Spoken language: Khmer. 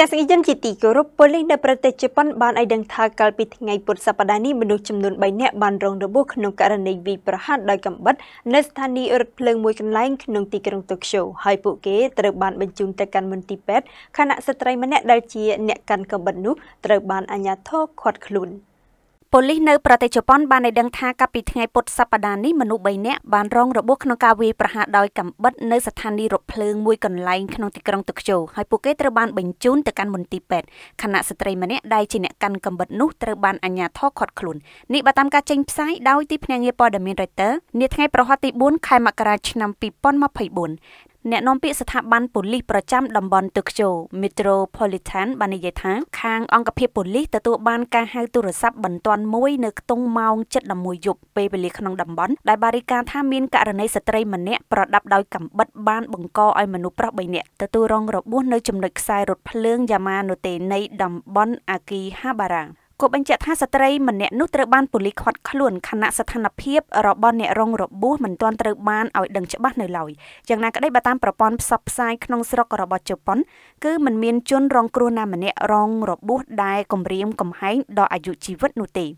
ទាំងស្ងៀមជាទីគោរពប៉ូលីសនៅប្រទេសជប៉ុនបានឲ្យដឹងថាកាលពីថ្ងៃពុធសប្តាហ៍នេះមនុស្សចំនួន3នាក់បានរងរបួសក្នុងករណីវាយប្រហារដោយកាំបិតនៅស្ថានីយ៍រថភ្លើងមួយកន្លែងក្នុងទីក្រុងតូក្យូហើយពួកគេត្រូវបានបញ្ជូនទៅកាន់មន្ទីរពេទ្យខណៈស្ត្រីម្នាក់ដែលជាអ្នកកាន់កាំបិតនោះត្រូវបានអាជ្ញាធរឃាត់ខ្លួន។ប៉ូលីសនៅប្រទេសជប៉ុនបានឲ្យដឹងថាកាលពីថ្ងៃពុធសប្តាហ៍នេះមនុស្ស3នាក់បានរងរបួសក្នុងការវាយប្រហារដោយកាំបិតនៅស្ថានីយ៍រថភ្លើងមួយកន្លែងក្នុងទីក្រុងតូក្យូហើយពួកគេត្រូវបានបញ្ជូនទៅកាន់មន្ទីរពេទ្យខណៈស្ត្រីម្នាក់ដែលជាអ្នកកាន់កាំបិតនោះត្រូវបានអាជ្ញាធរឃាត់ខ្លួននេះបើតាមការចេញផ្សាយដោយទីភ្នាក់ងារព័ត៌មាន Reuters នាថ្ងៃប្រហ័សទី4ខែមករាឆ្នាំ2024អ្នកនាំពាក្យស្ថាប័នប៉ូលីសប្រចាំតំបន់តូក្យូ Metropolitan បាននិយាយថាខាងអង្គភាពប៉ូលីសទទួលបានការហៅទូរស័ព្ទបន្ទាន់មួយនៅខ្ទង់ម៉ោង7:11យប់ពេលវេលាក្នុងតំបន់ដែលបារីការថាមានករណីស្ត្រីម្នាក់ប្រដាប់ដោយកាំបិតបានបង្កឲ្យមនុស្សប្រុស3នាក់ទទួលរងរបួសនៅចំណុចខ្សែរថភ្លើងយ៉ាម៉ាណូតេនៃតំបន់អាគីហាបារ៉ាគាត់បញ្ជាក់ថាស្ត្រីម្នាក់នោះត្រូវបានប៉ូលីសឃាត់ខ្លួនខណៈស្ថានភាពរបស់អ្នករងរបួសមិនទាន់ត្រូវបានឲ្យដឹងច្បាស់នៅឡើយយ៉ាងណាក្តីបើតាមប្រព័ន្ធផ្សព្វផ្សាយក្នុងស្រុករបស់ជប៉ុនគឺមិនមានជនរងគ្រោះណាម្នាក់រងរបួសដែលគំរាមកំហែងដល់អាយុជីវិតនោះទេ